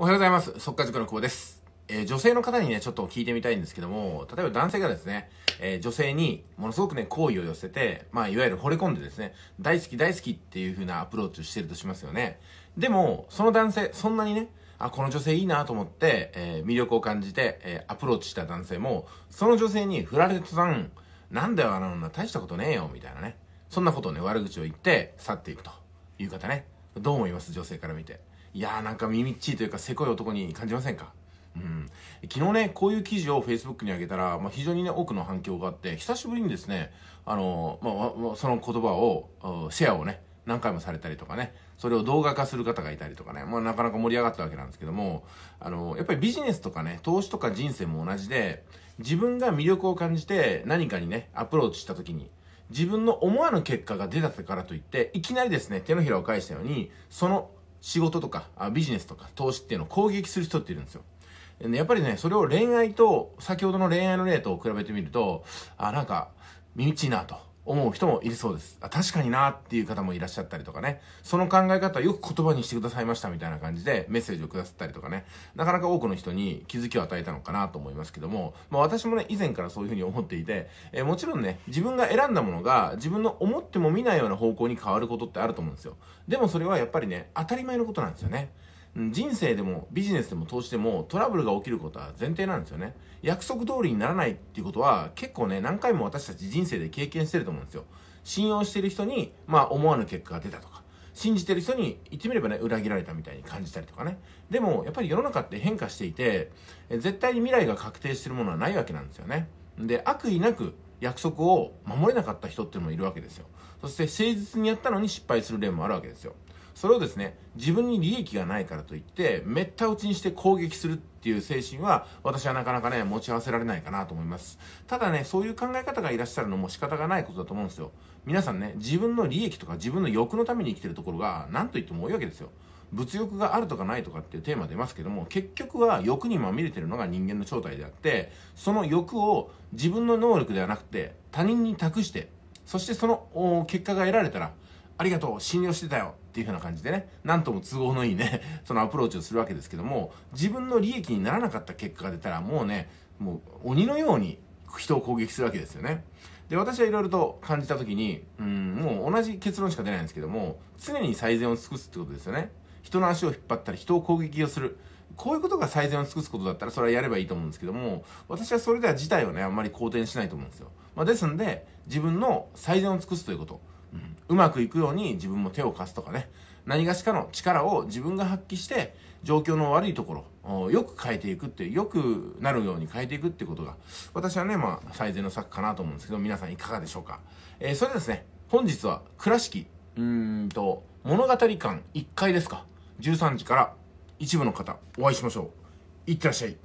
おはようございます。即家塾の久保です。えー、女性の方にね、ちょっと聞いてみたいんですけども、例えば男性がですね、えー、女性にものすごくね、好意を寄せて、まあ、いわゆる惚れ込んでですね、大好き大好きっていう風なアプローチをしてるとしますよね。でも、その男性、そんなにね、あ、この女性いいなと思って、えー、魅力を感じて、えアプローチした男性も、その女性に振られたさん、なんだよ、あの女、大したことねえよ、みたいなね。そんなことをね、悪口を言って去っていくという方ね。どう思います女性から見て。いやーなんか耳っちいというかせこい男に感じませんかうん、昨日ね、こういう記事を Facebook に上げたら、まあ、非常にね、多くの反響があって、久しぶりにですね、あのー、まあ、その言葉を、シェアをね、何回もされたりとかね、それを動画化する方がいたりとかね、まあ、なかなか盛り上がったわけなんですけども、あのー、やっぱりビジネスとかね、投資とか人生も同じで、自分が魅力を感じて何かにね、アプローチした時に、自分の思わぬ結果が出たからといって、いきなりですね、手のひらを返したように、その仕事とかビジネスとか投資っていうのを攻撃する人っているんですよ。やっぱりね、それを恋愛と、先ほどの恋愛の例と比べてみると、あ、なんか、身内いなと。思う人もいるそうです。あ、確かになっていう方もいらっしゃったりとかね。その考え方よく言葉にしてくださいましたみたいな感じでメッセージをくださったりとかね。なかなか多くの人に気づきを与えたのかなと思いますけども、まあ私もね、以前からそういうふうに思っていて、えー、もちろんね、自分が選んだものが自分の思っても見ないような方向に変わることってあると思うんですよ。でもそれはやっぱりね、当たり前のことなんですよね。人生でもビジネスでも投資でもトラブルが起きることは前提なんですよね。約束通りにならないっていうことは結構ね、何回も私たち人生で経験してると思うんですよ。信用してる人に、まあ思わぬ結果が出たとか、信じてる人に言ってみればね、裏切られたみたいに感じたりとかね。でも、やっぱり世の中って変化していて、絶対に未来が確定してるものはないわけなんですよね。で、悪意なく約束を守れなかった人っていうのもいるわけですよ。そして誠実にやったのに失敗する例もあるわけですよ。それをですね自分に利益がないからといってめった打ちにして攻撃するっていう精神は私はなかなかね持ち合わせられないかなと思いますただねそういう考え方がいらっしゃるのも仕方がないことだと思うんですよ皆さんね自分の利益とか自分の欲のために生きてるところが何と言っても多いわけですよ物欲があるとかないとかっていうテーマ出ますけども結局は欲にまみれてるのが人間の正体であってその欲を自分の能力ではなくて他人に託してそしてその結果が得られたらありがとう信用してたよっていう風な感じでね、なんとも都合のいいね、そのアプローチをするわけですけども、自分の利益にならなかった結果が出たら、もうね、もう鬼のように人を攻撃するわけですよね。で、私はいろいろと感じた時に、うん、もう同じ結論しか出ないんですけども、常に最善を尽くすってことですよね。人の足を引っ張ったり、人を攻撃をする。こういうことが最善を尽くすことだったら、それはやればいいと思うんですけども、私はそれでは事態をね、あんまり好転しないと思うんですよ。まあ、ですんで、自分の最善を尽くすということ。うまくいくように自分も手を貸すとかね、何がしかの力を自分が発揮して、状況の悪いところをよく変えていくって、よくなるように変えていくってことが、私はね、まあ、最善の策かなと思うんですけど、皆さんいかがでしょうか。えー、それでですね、本日は倉敷、うーんと、物語館1階ですか。13時から一部の方、お会いしましょう。いってらっしゃい。